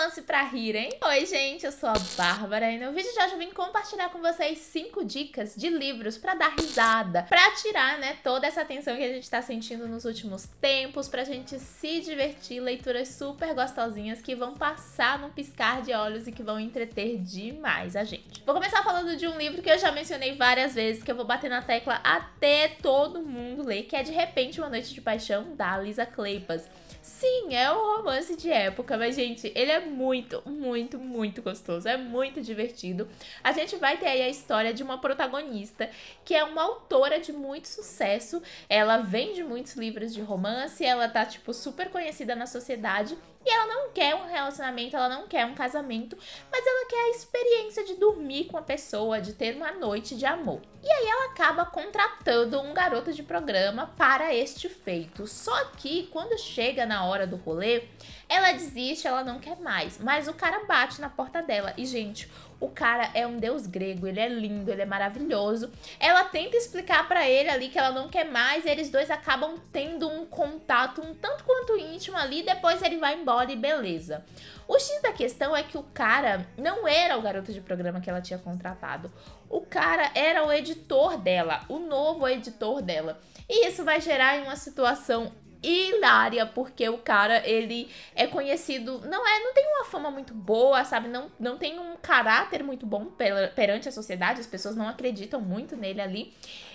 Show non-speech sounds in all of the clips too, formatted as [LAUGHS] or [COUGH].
romance para rir, hein? Oi, gente, eu sou a Bárbara e no vídeo de hoje eu vim compartilhar com vocês 5 dicas de livros para dar risada, para tirar, né, toda essa tensão que a gente tá sentindo nos últimos tempos, pra gente se divertir, leituras super gostosinhas que vão passar num piscar de olhos e que vão entreter demais a gente. Vou começar falando de um livro que eu já mencionei várias vezes, que eu vou bater na tecla até todo mundo ler, que é De Repente Uma Noite de Paixão, da Lisa Kleypas. Sim, é um romance de época, mas, gente, ele é muito, muito, muito gostoso. É muito divertido. A gente vai ter aí a história de uma protagonista que é uma autora de muito sucesso. Ela vende muitos livros de romance, ela tá, tipo, super conhecida na sociedade e ela não quer um relacionamento, ela não quer um casamento, mas ela quer a experiência de dormir com a pessoa, de ter uma noite de amor. E aí ela acaba contratando um garoto de programa para este feito. Só que quando chega na hora do rolê, ela desiste, ela não quer mais. Mas o cara bate na porta dela. E, gente, o cara é um deus grego, ele é lindo, ele é maravilhoso. Ela tenta explicar para ele ali que ela não quer mais, e eles dois acabam tendo um contato um tanto quanto íntimo ali, depois ele vai embora e beleza. O X da questão é que o cara não era o garoto de programa que ela tinha contratado. O cara era o editor dela, o novo editor dela. E isso vai gerar uma situação hilária, porque o cara, ele é conhecido, não é, não tem uma fama muito boa, sabe? Não, não tem um caráter muito bom per, perante a sociedade, as pessoas não acreditam muito nele ali.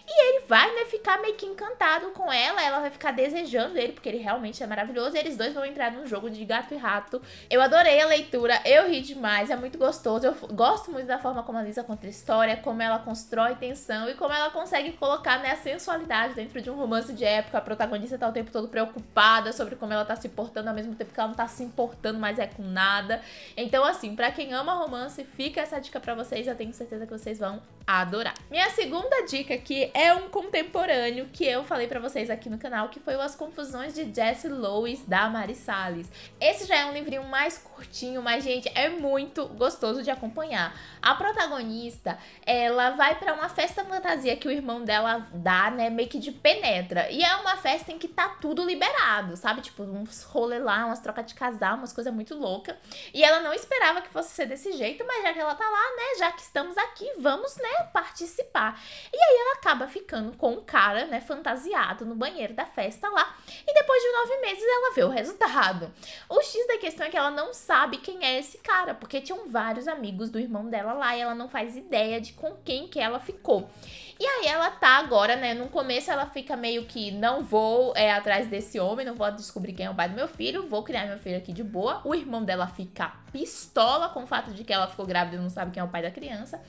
E ele vai, né, ficar meio que encantado com ela, ela vai ficar desejando ele, porque ele realmente é maravilhoso, e eles dois vão entrar num jogo de gato e rato. Eu adorei a leitura, eu ri demais, é muito gostoso, eu gosto muito da forma como a Lisa conta a história, como ela constrói tensão e como ela consegue colocar, né, a sensualidade dentro de um romance de época, a protagonista tá o tempo todo preocupada sobre como ela tá se portando, ao mesmo tempo que ela não tá se importando mais é com nada. Então, assim, para quem ama romance, fica essa dica para vocês, eu tenho certeza que vocês vão adorar. Minha segunda dica, que é um contemporâneo que eu falei para vocês aqui no canal, que foi o As Confusões de Jesse Lewis da Mari Salles. Esse já é um livrinho mais curtinho, mas, gente, é muito gostoso de acompanhar. A protagonista, ela vai para uma festa fantasia que o irmão dela dá, né, meio que de penetra. E é uma festa em que tá tudo liberado, sabe? Tipo, uns rolê lá, umas trocas de casal, umas coisas muito loucas. E ela não esperava que fosse ser desse jeito, mas já que ela tá lá, né, já que estamos aqui, vamos, né, participar. E aí ela acaba ficando com um cara, né, fantasiado no banheiro da festa lá. E depois de nove meses ela vê o resultado. O X da questão é que ela não sabe quem é esse cara, porque tinham vários amigos do irmão dela lá e ela não faz ideia de com quem que ela ficou. E aí ela tá agora, né? No começo ela fica meio que não vou é, atrás desse homem, não vou descobrir quem é o pai do meu filho, vou criar meu filho aqui de boa. O irmão dela fica pistola com o fato de que ela ficou grávida e não sabe quem é o pai da criança.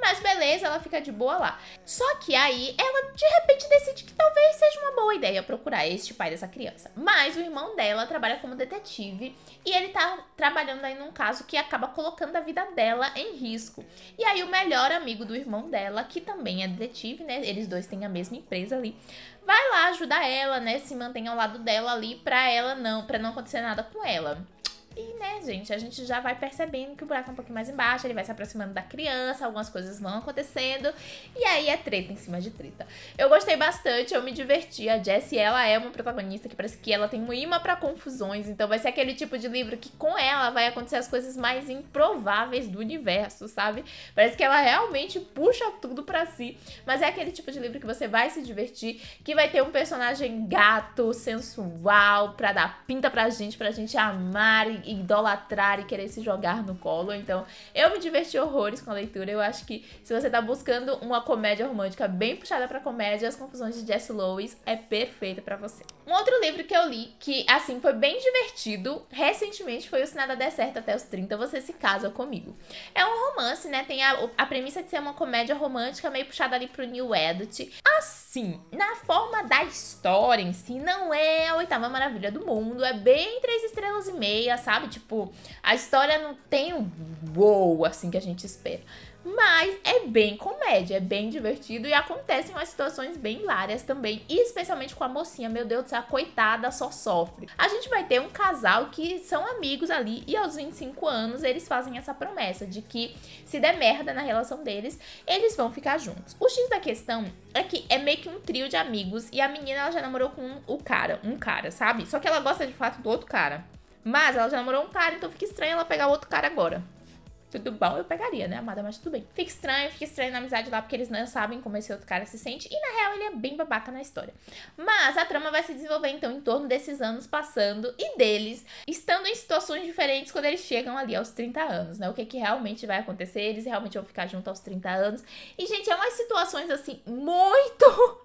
Mas beleza, ela fica de boa lá. Só que aí ela de repente decide que talvez seja uma boa ideia procurar este pai dessa criança. Mas o irmão dela trabalha como detetive e ele tá trabalhando aí num caso que acaba colocando a vida dela em risco. E aí o melhor amigo do irmão dela, que também é detetive, né? Eles dois têm a mesma empresa ali. Vai lá ajudar ela, né? Se mantém ao lado dela ali para ela não, para não acontecer nada com ela. E, né, gente, a gente já vai percebendo que o buraco é um pouquinho mais embaixo, ele vai se aproximando da criança, algumas coisas vão acontecendo, e aí é treta em cima de treta. Eu gostei bastante, eu me diverti. A Jessie, ela é uma protagonista que parece que ela tem um imã para confusões, então vai ser aquele tipo de livro que com ela vai acontecer as coisas mais improváveis do universo, sabe? Parece que ela realmente puxa tudo para si, mas é aquele tipo de livro que você vai se divertir, que vai ter um personagem gato, sensual, pra dar pinta pra gente, pra gente amar e idolatrar e querer se jogar no colo. Então, eu me diverti horrores com a leitura. Eu acho que se você tá buscando uma comédia romântica bem puxada pra comédia, As Confusões de Jess Lewis é perfeita para você. Um outro livro que eu li, que assim foi bem divertido, recentemente foi O Se Nada Der Certo Até os 30, Você Se Casa Comigo. É um romance, né? Tem a, a premissa de ser uma comédia romântica meio puxada ali pro New Adult. Assim, na forma da história em si, não é a oitava maravilha do mundo, é bem três estrelas e meia, sabe? sabe? Tipo, a história não tem um wow assim que a gente espera. Mas é bem comédia, é bem divertido e acontecem umas situações bem hilárias também. E especialmente com a mocinha, meu Deus do céu, coitada, só sofre. A gente vai ter um casal que são amigos ali e aos 25 anos eles fazem essa promessa de que se der merda na relação deles, eles vão ficar juntos. O X da questão é que é meio que um trio de amigos e a menina ela já namorou com um, o cara, um cara, sabe? Só que ela gosta de fato do outro cara. Mas ela já namorou um cara, então fica estranho ela pegar outro cara agora. Tudo bom, eu pegaria, né, amada? Mas tudo bem. Fica estranho, fica estranho na amizade lá, porque eles não sabem como esse outro cara se sente. E na real, ele é bem babaca na história. Mas a trama vai se desenvolver, então, em torno desses anos passando e deles estando em situações diferentes quando eles chegam ali aos 30 anos, né? O que, é que realmente vai acontecer? Eles realmente vão ficar junto aos 30 anos. E, gente, é umas situações, assim, muito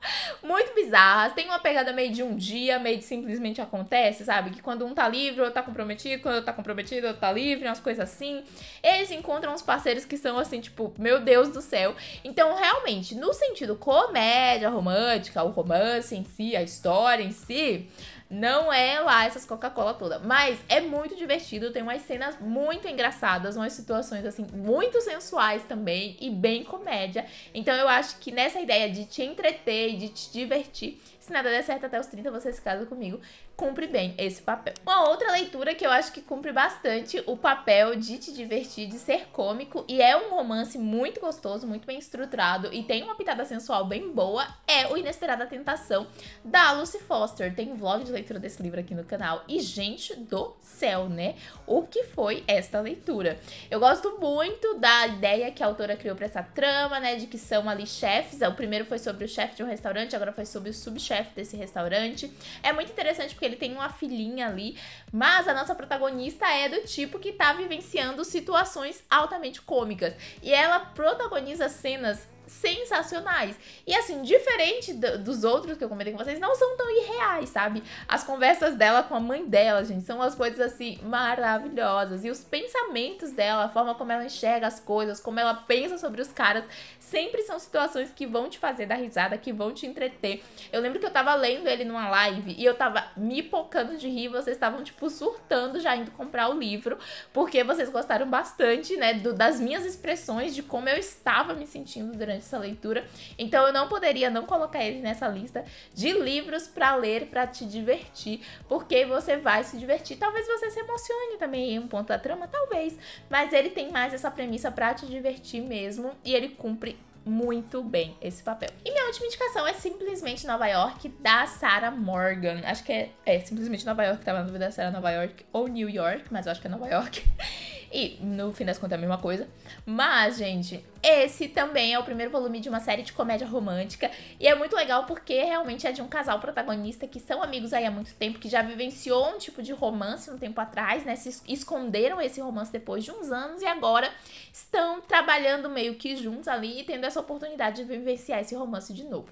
bizarras. Tem uma pegada meio de um dia, meio de simplesmente acontece, sabe? Que quando um tá livre, outro tá comprometido, quando outro tá comprometido, outro tá livre, umas coisas assim. Eles encontram uns parceiros que são assim, tipo, meu Deus do céu. Então, realmente, no sentido comédia romântica, o romance em si, a história em si, não é lá essas Coca-Cola toda, mas é muito divertido, tem umas cenas muito engraçadas, umas situações assim muito sensuais também e bem comédia. Então eu acho que nessa ideia de te entreter e de te divertir, se nada der certo até os 30, você se casa comigo. Cumpre bem esse papel. Uma outra leitura que eu acho que cumpre bastante o papel de te divertir, de ser cômico, e é um romance muito gostoso, muito bem estruturado e tem uma pitada sensual bem boa, é O Inesperada Tentação, da Lucy Foster. Tem vlog de leitura desse livro aqui no canal. E, gente do céu, né? O que foi esta leitura? Eu gosto muito da ideia que a autora criou para essa trama, né? De que são ali chefes. O primeiro foi sobre o chefe de um restaurante, agora foi sobre o subchefe chefe desse restaurante. É muito interessante porque ele tem uma filhinha ali, mas a nossa protagonista é do tipo que tá vivenciando situações altamente cômicas. E ela protagoniza cenas sensacionais. E assim, diferente do, dos outros que eu comentei com vocês, não são tão irreais, sabe? As conversas dela com a mãe dela, gente, são umas coisas assim maravilhosas. E os pensamentos dela, a forma como ela enxerga as coisas, como ela pensa sobre os caras, sempre são situações que vão te fazer dar risada, que vão te entreter. Eu lembro que eu tava lendo ele numa live e eu tava me pocando de rir, vocês estavam tipo surtando já indo comprar o livro, porque vocês gostaram bastante, né, do, das minhas expressões de como eu estava me sentindo durante durante essa leitura. Então eu não poderia não colocar ele nessa lista de livros para ler, para te divertir, porque você vai se divertir. Talvez você se emocione também em um ponto da trama, talvez, mas ele tem mais essa premissa para te divertir mesmo e ele cumpre muito bem esse papel. E minha última indicação é simplesmente Nova York, da Sarah Morgan. Acho que é, é simplesmente Nova York, tava na dúvida se era Nova York ou New York, mas eu acho que é Nova York. [LAUGHS] E no fim das contas é a mesma coisa. Mas, gente, esse também é o primeiro volume de uma série de comédia romântica e é muito legal porque realmente é de um casal protagonista que são amigos aí há muito tempo, que já vivenciou um tipo de romance um tempo atrás, né? Se esconderam esse romance depois de uns anos e agora estão trabalhando meio que juntos ali e tendo essa oportunidade de vivenciar esse romance de novo.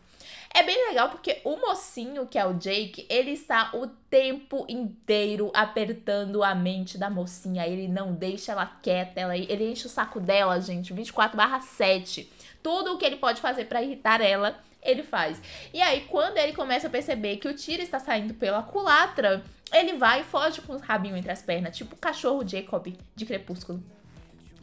É bem legal porque o mocinho, que é o Jake, ele está o tempo inteiro apertando a mente da mocinha, ele não deixa ela quieta, ela, ele enche o saco dela, gente, 24 barra tudo o que ele pode fazer para irritar ela, ele faz. E aí, quando ele começa a perceber que o tiro está saindo pela culatra, ele vai e foge com o rabinho entre as pernas, tipo o cachorro Jacob de Crepúsculo.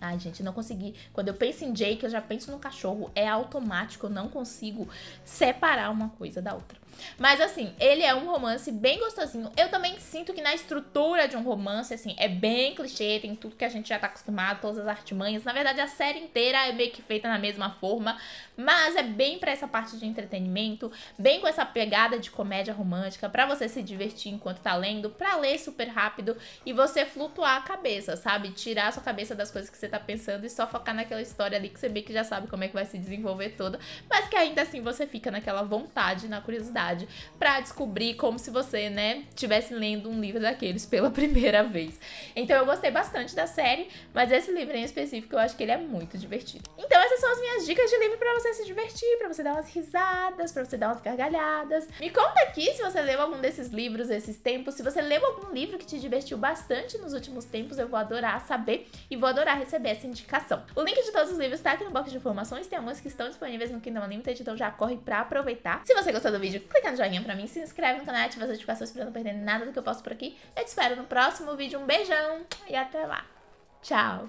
Ai, gente, não consegui. Quando eu penso em Jake, eu já penso no cachorro. É automático, eu não consigo separar uma coisa da outra. Mas assim, ele é um romance bem gostosinho. Eu também sinto que na estrutura de um romance, assim, é bem clichê, tem tudo que a gente já tá acostumado, todas as artimanhas. Na verdade, a série inteira é meio que feita na mesma forma, mas é bem para essa parte de entretenimento, bem com essa pegada de comédia romântica, para você se divertir enquanto tá lendo, para ler super rápido e você flutuar a cabeça, sabe? Tirar a sua cabeça das coisas que você você tá pensando e só focar naquela história ali que você vê que já sabe como é que vai se desenvolver toda, mas que ainda assim você fica naquela vontade, na curiosidade para descobrir como se você, né, tivesse lendo um livro daqueles pela [LAUGHS] primeira vez. Então eu gostei bastante da série, mas esse livro em específico eu acho que ele é muito divertido. Então essas são as minhas dicas de livro para você se divertir, para você dar umas risadas, para você dar umas gargalhadas. Me conta aqui se você leu algum desses livros esses tempos, se você leu algum livro que te divertiu bastante nos últimos tempos, eu vou adorar saber e vou adorar receber receber essa indicação. O link de todos os livros tá aqui no box de informações, tem alguns que estão disponíveis no Kindle Unlimited, então já corre pra aproveitar. Se você gostou do vídeo, clica no joinha pra mim, se inscreve no canal e ativa as notificações pra não perder nada do que eu posto por aqui. Eu te espero no próximo vídeo, um beijão e até lá. Tchau!